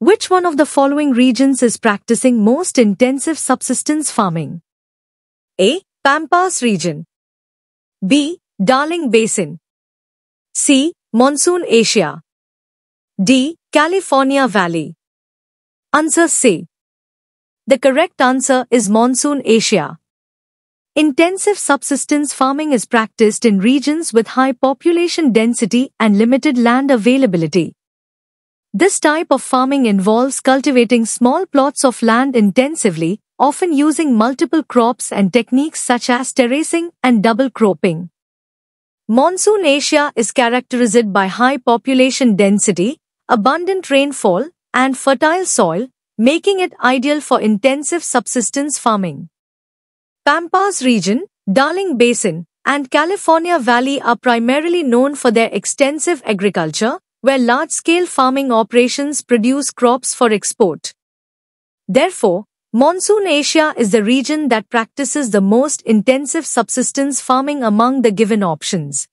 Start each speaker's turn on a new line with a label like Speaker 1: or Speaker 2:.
Speaker 1: Which one of the following regions is practicing most intensive subsistence farming? A. Pampas region. B. Darling Basin. C. Monsoon Asia. D. California Valley. Answer C. The correct answer is Monsoon Asia. Intensive subsistence farming is practiced in regions with high population density and limited land availability. This type of farming involves cultivating small plots of land intensively, often using multiple crops and techniques such as terracing and double cropping. Monsoon Asia is characterized by high population density, abundant rainfall, and fertile soil, making it ideal for intensive subsistence farming. Pampas region, Darling Basin, and California Valley are primarily known for their extensive agriculture, where large-scale farming operations produce crops for export. Therefore, Monsoon Asia is the region that practices the most intensive subsistence farming among the given options.